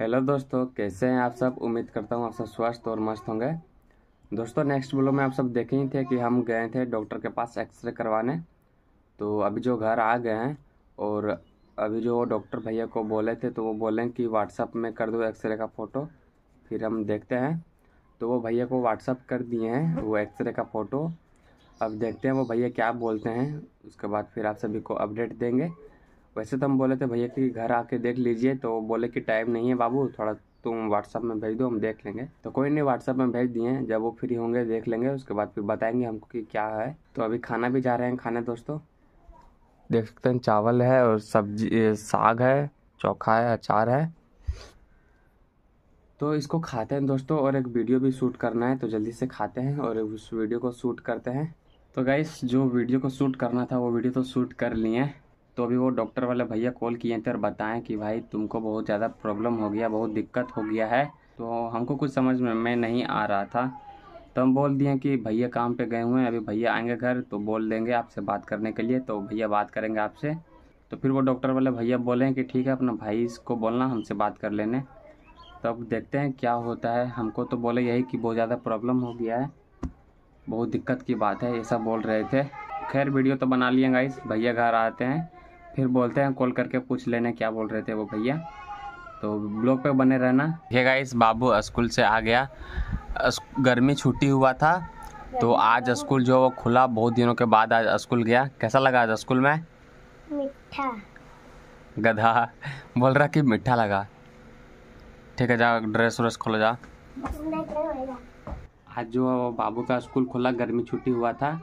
hello दोस्तों कैसे हैं आप सब उम्मीद करता हूँ आप सब स्वस्थ और मस्त होंगे दोस्तों नेक्स्ट ब्लॉग में आप सब देखे ही थे कि हम गए थे डॉक्टर के पास एक्सरे करवाने तो अभी जो घर आ गए हैं और अभी जो डॉक्टर भैया को बोले थे तो वो बोले कि व्हाट्सअप में कर दो एक्सरे का फ़ोटो फिर हम देखते हैं तो वो भैया को व्हाट्सअप कर दिए हैं वो एक्सरे का फ़ोटो अब देखते हैं वो भैया क्या बोलते हैं उसके बाद फिर आप सभी को अपडेट देंगे वैसे तो हम बोले थे भैया कि घर आके देख लीजिए तो बोले कि टाइम नहीं है बाबू थोड़ा तुम व्हाट्सअप में भेज दो हम देख लेंगे तो कोई नहीं व्हाट्सअप में भेज दिए जब वो फ्री होंगे देख लेंगे उसके बाद फिर बताएंगे हमको कि क्या है तो अभी खाना भी जा रहे हैं खाने दोस्तों देख सकते हैं चावल है और सब्जी साग है चोखा है अचार है तो इसको खाते हैं दोस्तों और एक वीडियो भी शूट करना है तो जल्दी से खाते हैं और उस वीडियो को शूट करते हैं तो गाइस जो वीडियो को शूट करना था वो वीडियो तो शूट कर लिए हैं तो अभी वो डॉक्टर वाले भैया कॉल किए थे और बताएं कि भाई तुमको बहुत ज़्यादा प्रॉब्लम हो गया बहुत दिक्कत हो गया है तो हमको कुछ समझ में नहीं आ रहा था तो हम बोल दिए कि भैया काम पे गए हुए हैं अभी भैया आएंगे घर तो बोल देंगे आपसे बात करने के लिए तो भैया बात करेंगे आपसे तो फिर वो डॉक्टर वाले भैया बोले कि ठीक है अपना भाई इसको बोलना हमसे बात कर लेने तो अब देखते हैं क्या होता है हमको तो बोले यही कि बहुत ज़्यादा प्रॉब्लम हो गया है बहुत दिक्कत की बात है ऐसा बोल रहे थे खैर वीडियो तो बना लिए गाइस भैया घर आते हैं फिर बोलते हैं कॉल करके पूछ लेने क्या बोल रहे थे वो भैया तो ब्लॉग पे बने रहना देखिएगा इस बाबू स्कूल से आ गया गर्मी छुट्टी हुआ था तो आज स्कूल जो वो खुला बहुत दिनों के बाद आज स्कूल गया कैसा लगा आज स्कूल में मीठा गधा बोल रहा कि मीठा लगा ठीक है जा ड्रेस व्रेस खोलो जा आज जो बाबू का स्कूल खुला गर्मी छुट्टी हुआ था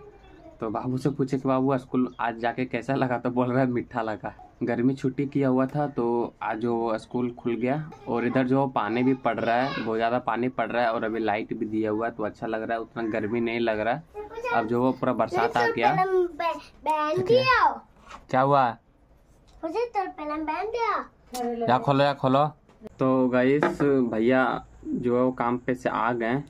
तो बाबू से पूछे कि बाबू स्कूल आज जाके कैसा लगा तो बोल रहा है मीठा लगा गर्मी छुट्टी किया हुआ था तो आज जो स्कूल खुल गया और इधर जो पानी भी पड़ रहा है बहुत ज़्यादा पानी पड़ रहा है और अभी लाइट भी दिया हुआ है तो अच्छा लग रहा है उतना गर्मी नहीं लग रहा है अब जो वो पूरा बरसात आ गया तो क्या हुआ तो या खोलो या खोलो तो गई भैया जो काम पे से आ गए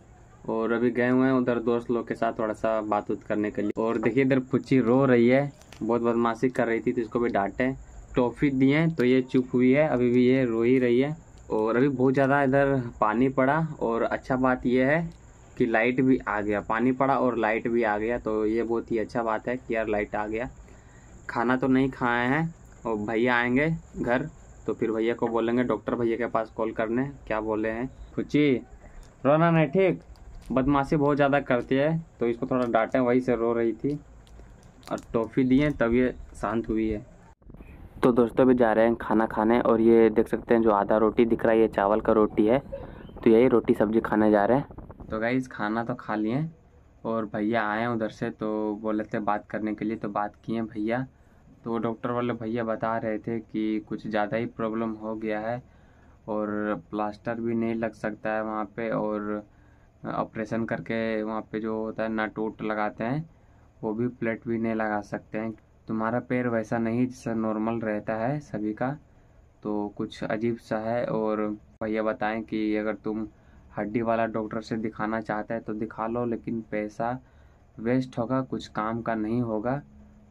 और अभी गए हुए हैं उधर दोस्त लोग के साथ थोड़ा सा बात उत करने के लिए और देखिए इधर पुच्ची रो रही है बहुत बदमाशी कर रही थी तो इसको भी डांटे टॉफी दिए तो ये चुप हुई है अभी भी ये रो ही रही है और अभी बहुत ज़्यादा इधर पानी पड़ा और अच्छा बात यह है कि लाइट भी आ गया पानी पड़ा और लाइट भी आ गया तो ये बहुत ही अच्छा बात है कि यार लाइट आ गया खाना तो नहीं खाए हैं और भैया आएंगे घर तो फिर भैया को बोलेंगे डॉक्टर भैया के पास कॉल करने क्या बोले हैं खुची रोना नहीं ठीक बदमाशी बहुत ज़्यादा करती है तो इसको थोड़ा डांटा वहीं से रो रही थी और टॉफ़ी दिए तब ये शांत हुई है तो दोस्तों भी जा रहे हैं खाना खाने और ये देख सकते हैं जो आधा रोटी दिख रहा है ये चावल का रोटी है तो यही रोटी सब्जी खाने जा रहे हैं तो गाइज खाना तो खा लिए और भैया आए हैं उधर से तो बोले थे बात करने के लिए तो बात किए भैया तो डॉक्टर वाले भैया बता रहे थे कि कुछ ज़्यादा ही प्रॉब्लम हो गया है और प्लास्टर भी नहीं लग सकता है वहाँ पे और ऑपरेशन करके वहाँ पे जो होता है नट उट लगाते हैं वो भी प्लेट भी नहीं लगा सकते हैं तुम्हारा पैर वैसा नहीं जैसा नॉर्मल रहता है सभी का तो कुछ अजीब सा है और भैया बताएं कि अगर तुम हड्डी वाला डॉक्टर से दिखाना चाहते हैं तो दिखा लो लेकिन पैसा वेस्ट होगा कुछ काम का नहीं होगा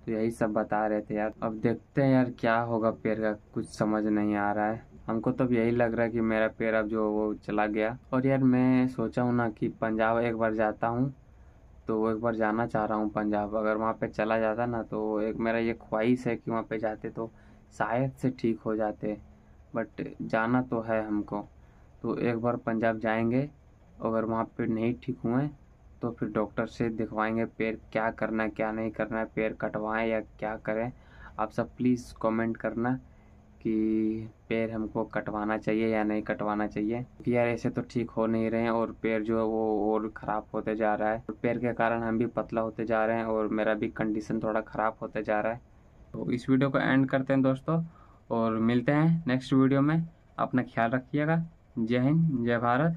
तो यही सब बता रहे थे यार अब देखते हैं यार क्या होगा पैर का कुछ समझ नहीं आ रहा है हमको तब यही लग रहा है कि मेरा पैर अब जो वो चला गया और यार मैं सोचा हूँ ना कि पंजाब एक बार जाता हूँ तो एक बार जाना चाह रहा हूँ पंजाब अगर वहाँ पे चला जाता ना तो एक मेरा ये ख्वाहिश है कि वहाँ पे जाते तो शायद से ठीक हो जाते बट जाना तो है हमको तो एक बार पंजाब जाएंगे अगर वहाँ पे नहीं ठीक हुए तो फिर डॉक्टर से दिखवाएंगे पैर क्या करना है क्या नहीं करना है पैर कटवाएं या क्या करें आप सब प्लीज़ कमेंट करना कि पैर हमको कटवाना चाहिए या नहीं कटवाना चाहिए कि यार ऐसे तो ठीक हो नहीं रहे हैं और पैर जो है वो और ख़राब होते जा रहा है और पैर के कारण हम भी पतला होते जा रहे हैं और मेरा भी कंडीशन थोड़ा ख़राब होते जा रहा है तो इस वीडियो को एंड करते हैं दोस्तों और मिलते हैं नेक्स्ट वीडियो में अपना ख्याल रखिएगा जय हिंद जय भारत